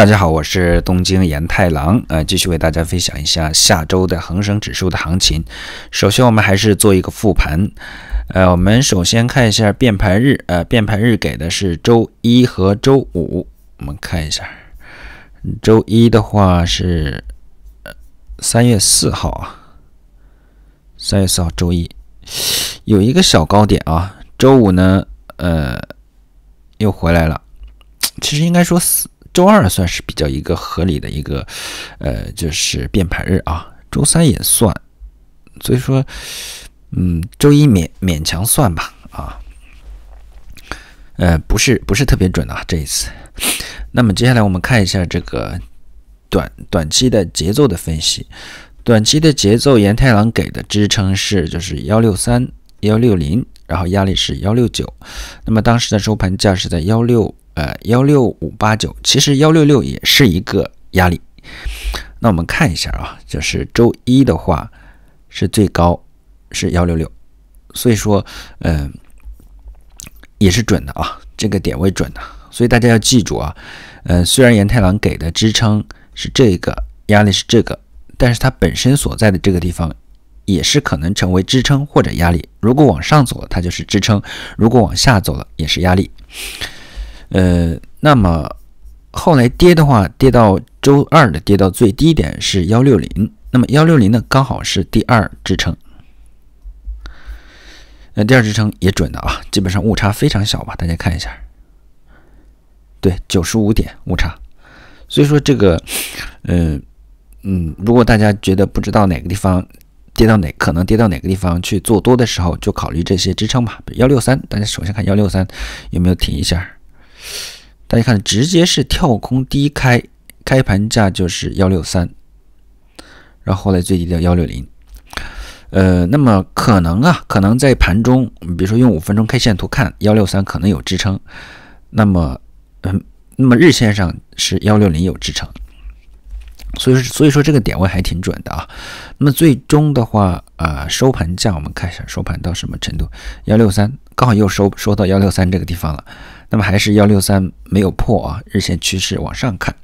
大家好，我是东京岩太郎，呃，继续为大家分享一下下周的恒生指数的行情。首先，我们还是做一个复盘，呃，我们首先看一下变盘日，呃，变盘日给的是周一和周五。我们看一下，周一的话是三月四号啊，三月四号周一有一个小高点啊，周五呢，呃，又回来了。其实应该说四。周二算是比较一个合理的一个，呃，就是变盘日啊。周三也算，所以说，嗯，周一勉勉强算吧啊。呃，不是不是特别准啊，这一次。那么接下来我们看一下这个短短期的节奏的分析。短期的节奏，岩太郎给的支撑是就是幺六三幺六零，然后压力是幺六九。那么当时的收盘价是在幺六。呃，幺六五八九，其实幺六六也是一个压力。那我们看一下啊，就是周一的话是最高是幺六六，所以说嗯也是准的啊，这个点位准的。所以大家要记住啊，嗯，虽然岩太郎给的支撑是这个，压力是这个，但是它本身所在的这个地方也是可能成为支撑或者压力。如果往上走了，它就是支撑；如果往下走了，也是压力。呃，那么后来跌的话，跌到周二的跌到最低点是幺六零，那么幺六零呢，刚好是第二支撑，那第二支撑也准的啊，基本上误差非常小吧，大家看一下，对，九十五点误差，所以说这个，嗯嗯，如果大家觉得不知道哪个地方跌到哪，可能跌到哪个地方去做多的时候，就考虑这些支撑吧，幺六三，大家首先看幺六三有没有停一下。大家看，直接是跳空低开，开盘价就是幺六三，然后后来最低到幺六零，呃，那么可能啊，可能在盘中，比如说用五分钟 K 线图看幺六三可能有支撑，那么，嗯，那么日线上是幺六零有支撑，所以说，所以说这个点位还挺准的啊。那么最终的话，啊，收盘价我们看一下，收盘到什么程度？幺六三，刚好又收收到幺六三这个地方了。那么还是幺六三没有破啊，日线趋势往上看。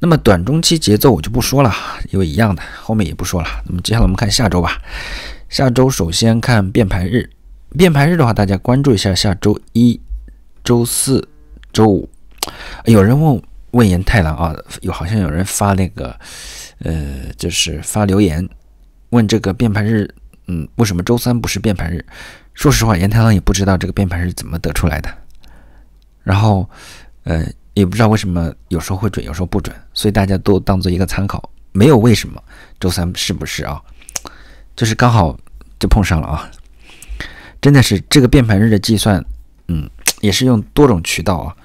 那么短中期节奏我就不说了，因为一样的，后面也不说了。那么接下来我们看下周吧。下周首先看变盘日，变盘日的话大家关注一下。下周一周四、周五，有人问问岩太郎啊，有好像有人发那个呃，就是发留言问这个变盘日，嗯，为什么周三不是变盘日？说实话，岩太郎也不知道这个变盘日怎么得出来的。然后，呃，也不知道为什么有时候会准，有时候不准，所以大家都当做一个参考，没有为什么。周三是不是啊？就是刚好就碰上了啊！真的是这个变盘日的计算，嗯，也是用多种渠道啊，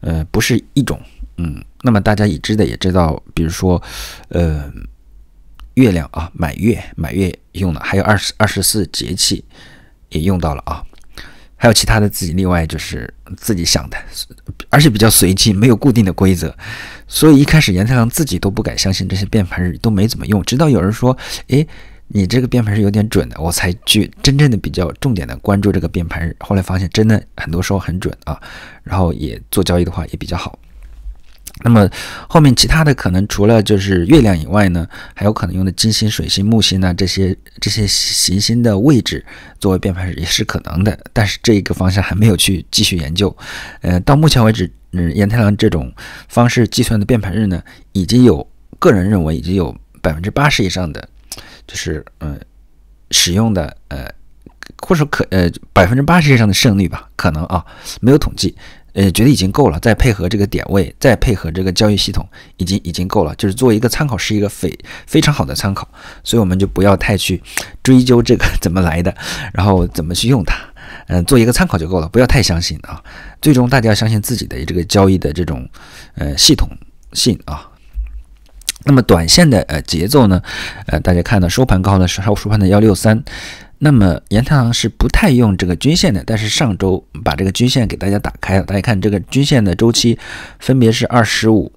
呃，不是一种，嗯。那么大家已知的也知道，比如说，呃，月亮啊，满月，满月用了，还有二十二十四节气也用到了啊。还有其他的自己另外，就是自己想的，而且比较随机，没有固定的规则。所以一开始严太郎自己都不敢相信这些变盘日，都没怎么用。直到有人说：“哎，你这个变盘是有点准的。”我才去真正的比较重点的关注这个变盘日。后来发现真的很多时候很准啊，然后也做交易的话也比较好。那么后面其他的可能除了就是月亮以外呢，还有可能用的金星、水星、木星呐这些这些行星的位置作为变盘日也是可能的，但是这一个方向还没有去继续研究。呃，到目前为止，嗯，岩太郎这种方式计算的变盘日呢，已经有个人认为已经有百分之八十以上的，就是嗯使用的呃，或者说可呃百分之八十以上的胜率吧，可能啊没有统计。呃，觉得已经够了，再配合这个点位，再配合这个交易系统，已经已经够了。就是作为一个参考，是一个非非常好的参考，所以我们就不要太去追究这个怎么来的，然后怎么去用它，嗯，做一个参考就够了，不要太相信啊。最终大家要相信自己的这个交易的这种呃系统性啊。那么短线的呃节奏呢，呃，大家看到收盘高的是收盘的幺六三。那么，颜太郎是不太用这个均线的，但是上周把这个均线给大家打开了。大家看这个均线的周期分别是二十五、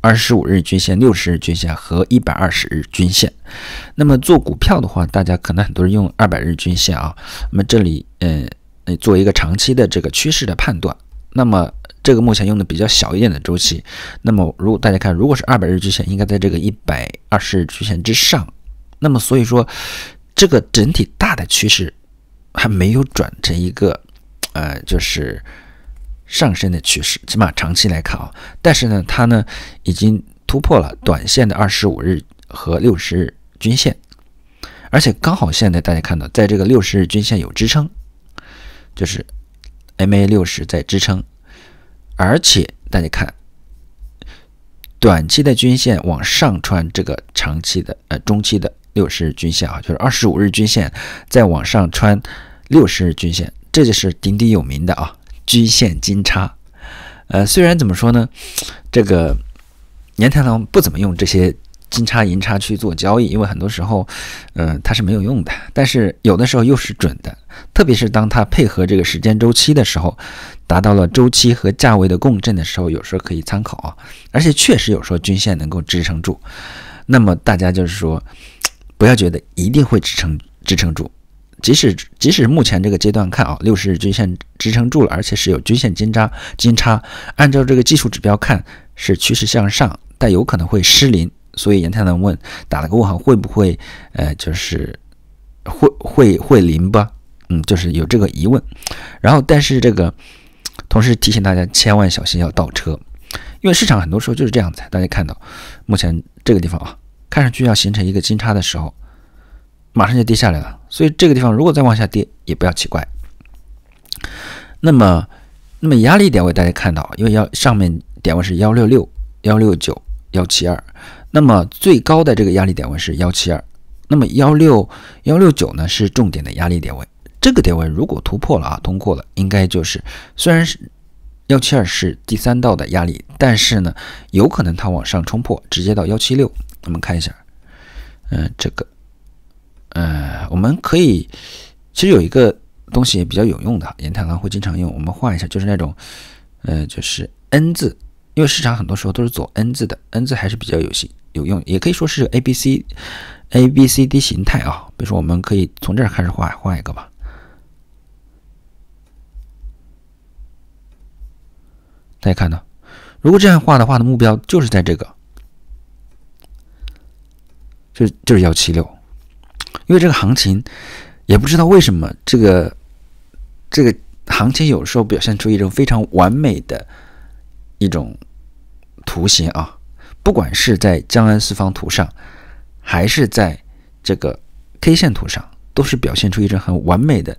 二十五日均线、六十日均线和一百二十日均线。那么做股票的话，大家可能很多人用二百日均线啊。那么这里，嗯，做一个长期的这个趋势的判断。那么这个目前用的比较小一点的周期。那么如果大家看，如果是二百日均线，应该在这个一百二十日均线之上。那么所以说。这个整体大的趋势还没有转成一个呃，就是上升的趋势，起码长期来看啊。但是呢，它呢已经突破了短线的二十五日和六十日均线，而且刚好现在大家看到，在这个六十日均线有支撑，就是 MA 六十在支撑，而且大家看，短期的均线往上穿这个长期的呃中期的。六十日均线啊，就是二十五日均线再往上穿六十日均线，这就是鼎鼎有名的啊，均线金叉。呃，虽然怎么说呢，这个年太郎不怎么用这些金叉银叉去做交易，因为很多时候，嗯，它是没有用的。但是有的时候又是准的，特别是当它配合这个时间周期的时候，达到了周期和价位的共振的时候，有时候可以参考啊。而且确实有时候均线能够支撑住，那么大家就是说。不要觉得一定会支撑支撑住，即使即使目前这个阶段看啊，六十日均线支撑住了，而且是有均线金叉金叉，按照这个技术指标看是趋势向上，但有可能会失灵。所以严太能问打了个问号，会不会呃就是会会会灵吧？嗯，就是有这个疑问。然后但是这个同时提醒大家千万小心要倒车，因为市场很多时候就是这样子。大家看到目前这个地方啊。看上去要形成一个金叉的时候，马上就跌下来了。所以这个地方如果再往下跌，也不要奇怪。那么，那么压力点位大家看到，因为要上面点位是幺六六、幺六九、幺七二，那么最高的这个压力点位是幺七二。那么幺六幺六九呢是重点的压力点位。这个点位如果突破了啊，通过了，应该就是虽然是幺七二是第三道的压力，但是呢，有可能它往上冲破，直接到幺七六。我们看一下，嗯，这个，呃，我们可以，其实有一个东西也比较有用的，严太刚会经常用。我们画一下，就是那种，呃，就是 N 字，因为市场很多时候都是走 N 字的，N 字还是比较有形、有用，也可以说是 A B C A B C D 形态啊。比如说，我们可以从这儿开始画，画一个吧。大家看到，如果这样画的话，的目标就是在这个。就是就是幺七六，因为这个行情也不知道为什么，这个这个行情有时候表现出一种非常完美的一种图形啊，不管是在江安四方图上，还是在这个 K 线图上，都是表现出一种很完美的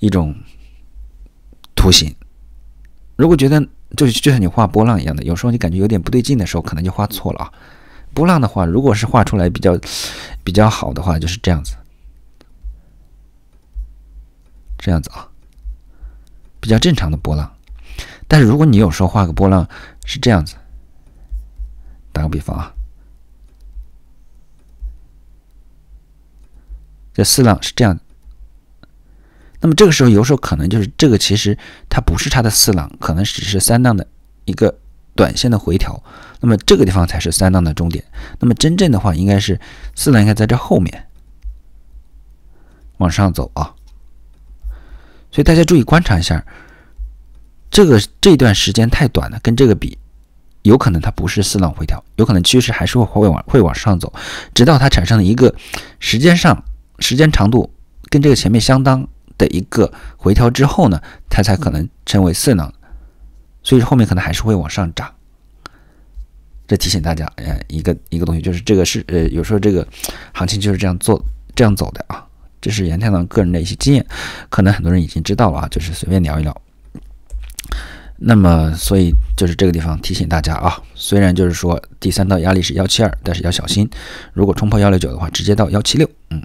一种图形。如果觉得就就像你画波浪一样的，有时候你感觉有点不对劲的时候，可能就画错了啊。波浪的话，如果是画出来比较比较好的话，就是这样子，这样子啊，比较正常的波浪。但是如果你有时候画个波浪是这样子，打个比方啊，这四浪是这样，那么这个时候有时候可能就是这个，其实它不是它的四浪，可能只是三浪的一个。短线的回调，那么这个地方才是三浪的终点。那么真正的话，应该是四浪应该在这后面往上走啊。所以大家注意观察一下，这个这段时间太短了，跟这个比，有可能它不是四浪回调，有可能趋势还是会会往会往上走，直到它产生了一个时间上时间长度跟这个前面相当的一个回调之后呢，它才可能称为四浪。所以后面可能还是会往上涨，这提醒大家，呃，一个一个东西就是这个是呃，有时候这个行情就是这样做这样走的啊。这是杨太郎个人的一些经验，可能很多人已经知道了啊，就是随便聊一聊。那么，所以就是这个地方提醒大家啊，虽然就是说第三道压力是幺七二，但是要小心，如果冲破幺六九的话，直接到幺七六，嗯。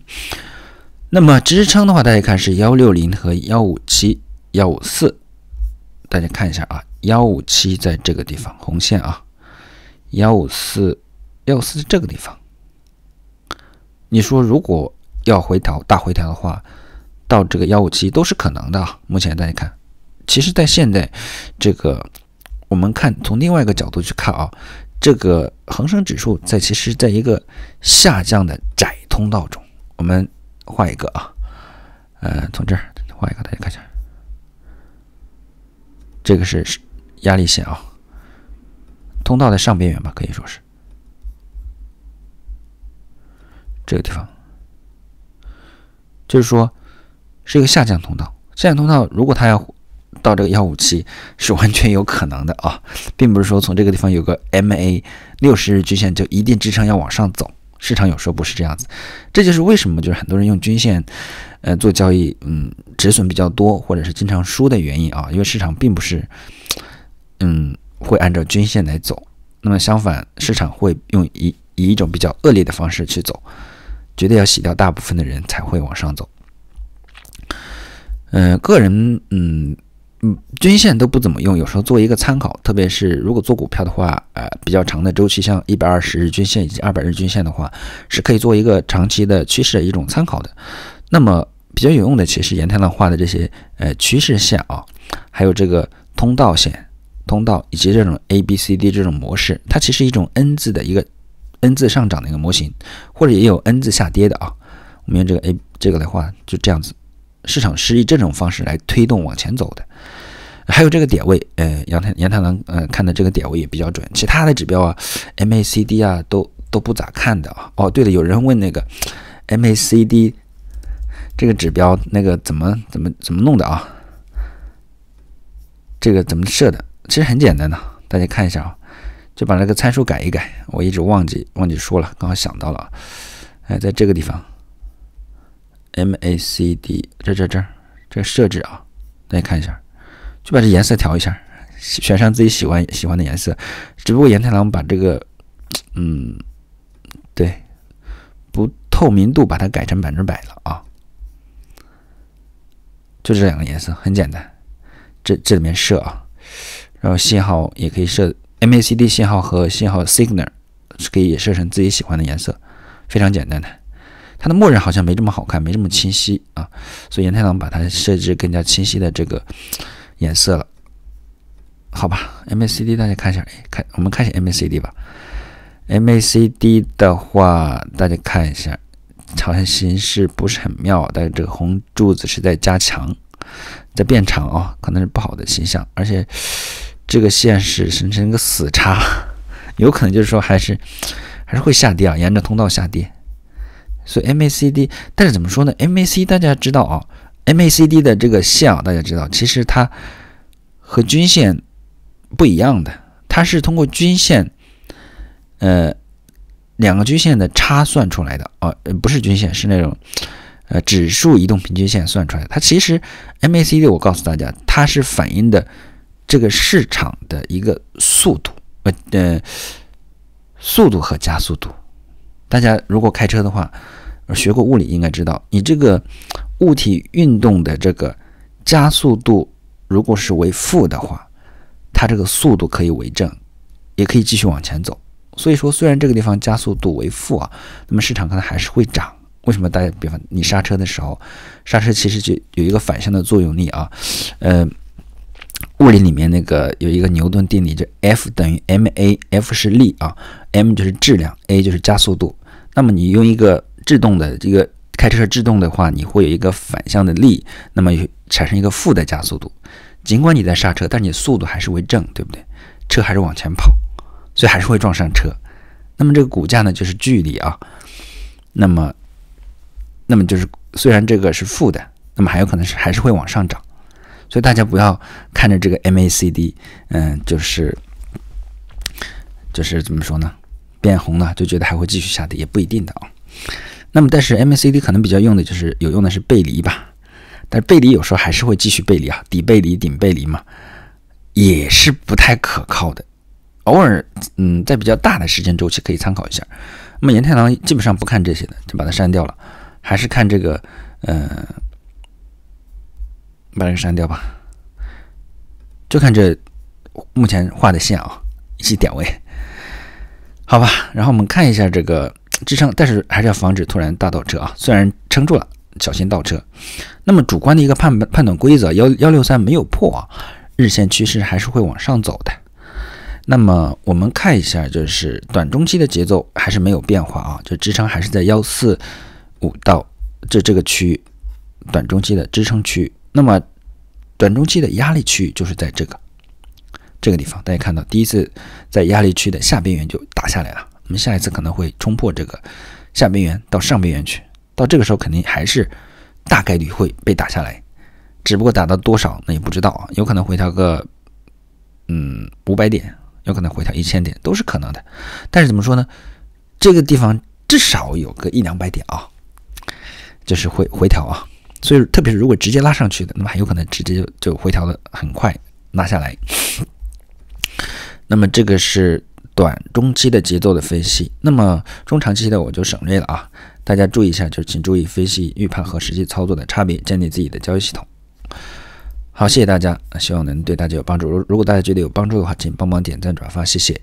那么支撑的话，大家看是幺六零和幺五七、幺五四，大家看一下啊。幺五七在这个地方，红线啊，幺五四，幺五四这个地方。你说如果要回调，大回调的话，到这个幺五七都是可能的啊。目前大家看，其实在现在这个，我们看从另外一个角度去看啊，这个恒生指数在其实在一个下降的窄通道中，我们画一个啊，呃，从这儿画一个，大家看一下，这个是。压力线啊，通道的上边缘吧，可以说是这个地方，就是说是一个下降通道。下降通道如果它要到这个幺五七，是完全有可能的啊，并不是说从这个地方有个 MA 六十日均线就一定支撑要往上走。市场有时候不是这样子，这就是为什么就是很多人用均线呃做交易，嗯，止损比较多，或者是经常输的原因啊，因为市场并不是。嗯，会按照均线来走。那么相反，市场会用以以一种比较恶劣的方式去走，绝对要洗掉大部分的人才会往上走。嗯，个人嗯嗯，均线都不怎么用，有时候做一个参考。特别是如果做股票的话，呃，比较长的周期，像一百二十日均线以及二百日均线的话，是可以做一个长期的趋势的一种参考的。那么比较有用的，其实颜太郎画的这些呃趋势线啊，还有这个通道线。通道以及这种 A B C D 这种模式，它其实一种 N 字的一个 N 字上涨的一个模型，或者也有 N 字下跌的啊。我们用这个 A 这个的话就这样子，市场是以这种方式来推动往前走的。还有这个点位，呃，杨太杨太郎呃看的这个点位也比较准，其他的指标啊 M A C D 啊都都不咋看的啊。哦，对了，有人问那个 M A C D 这个指标那个怎么怎么怎么弄的啊？这个怎么设的？其实很简单的，大家看一下啊，就把那个参数改一改。我一直忘记忘记说了，刚好想到了啊。哎，在这个地方，MACD 这这这这设置啊，大家看一下，就把这颜色调一下，选上自己喜欢喜欢的颜色。只不过岩太郎把这个，嗯，对，不透明度把它改成百分之百了啊。就这两个颜色，很简单。这这里面设啊。然后信号也可以设 MACD 信号和信号 Signal 是可以设成自己喜欢的颜色，非常简单的。它的默认好像没这么好看，没这么清晰啊，所以岩太郎把它设置更加清晰的这个颜色了。好吧，MACD 大家看一下，哎，看我们看一下 MACD 吧。MACD 的话，大家看一下，好像形势不是很妙，但是这个红柱子是在加强，在变长啊，可能是不好的形象，而且。这个线是形成一个死叉，有可能就是说还是还是会下跌啊，沿着通道下跌。所以 MACD，但是怎么说呢？MAC 大家知道啊，MACD 的这个线啊，大家知道，其实它和均线不一样的，它是通过均线呃两个均线的差算出来的啊，不是均线，是那种呃指数移动平均线算出来。它其实 MACD，我告诉大家，它是反映的。这个市场的一个速度，呃，速度和加速度。大家如果开车的话，学过物理应该知道，你这个物体运动的这个加速度如果是为负的话，它这个速度可以为正，也可以继续往前走。所以说，虽然这个地方加速度为负啊，那么市场可能还是会涨。为什么？大家，比方你刹车的时候，刹车其实就有一个反向的作用力啊，呃。物理里面那个有一个牛顿定理，就 F 等于 ma，F 是力啊，m 就是质量，a 就是加速度。那么你用一个制动的，这个开车制动的话，你会有一个反向的力，那么产生一个负的加速度。尽管你在刹车，但是你速度还是为正，对不对？车还是往前跑，所以还是会撞上车。那么这个股价呢，就是距离啊。那么，那么就是虽然这个是负的，那么还有可能是还是会往上涨。所以大家不要看着这个 MACD，嗯，就是就是怎么说呢，变红了就觉得还会继续下跌，也不一定的啊。那么，但是 MACD 可能比较用的就是有用的是背离吧，但是背离有时候还是会继续背离啊，底背离、顶背离嘛，也是不太可靠的。偶尔，嗯，在比较大的时间周期可以参考一下。那么，严太郎基本上不看这些的，就把它删掉了，还是看这个，嗯。把这个删掉吧，就看这目前画的线啊，一些点位，好吧。然后我们看一下这个支撑，但是还是要防止突然大倒车啊。虽然撑住了，小心倒车。那么主观的一个判判断规则，幺幺六三没有破啊，日线趋势还是会往上走的。那么我们看一下，就是短中期的节奏还是没有变化啊，就支撑还是在幺四五到这这个区域，短中期的支撑区域。那么，短中期的压力区域就是在这个这个地方。大家看到，第一次在压力区的下边缘就打下来了。我们下一次可能会冲破这个下边缘到上边缘去。到这个时候，肯定还是大概率会被打下来，只不过打到多少那也不知道啊，有可能回调个嗯五百点，有可能回调一千点，都是可能的。但是怎么说呢？这个地方至少有个一两百点啊，就是会回调啊。所以，特别是如果直接拉上去的，那么很有可能直接就就回调的很快拉下来。那么这个是短中期的节奏的分析，那么中长期的我就省略了啊。大家注意一下，就请注意分析、预判和实际操作的差别，建立自己的交易系统。好，谢谢大家，希望能对大家有帮助。如如果大家觉得有帮助的话，请帮忙点赞转发，谢谢。